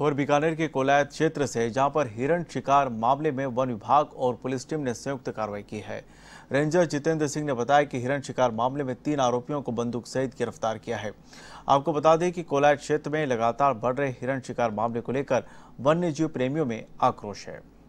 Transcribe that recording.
खबर बीकानेर के कोलायत क्षेत्र से जहां पर हिरण शिकार मामले में वन विभाग और पुलिस टीम ने संयुक्त कार्रवाई की है रेंजर जितेंद्र सिंह ने बताया कि हिरण शिकार मामले में तीन आरोपियों को बंदूक सहित गिरफ्तार किया है आपको बता दें कि कोलायत क्षेत्र में लगातार बढ़ रहे हिरण शिकार मामले को लेकर वन्य जीव प्रेमियों में आक्रोश है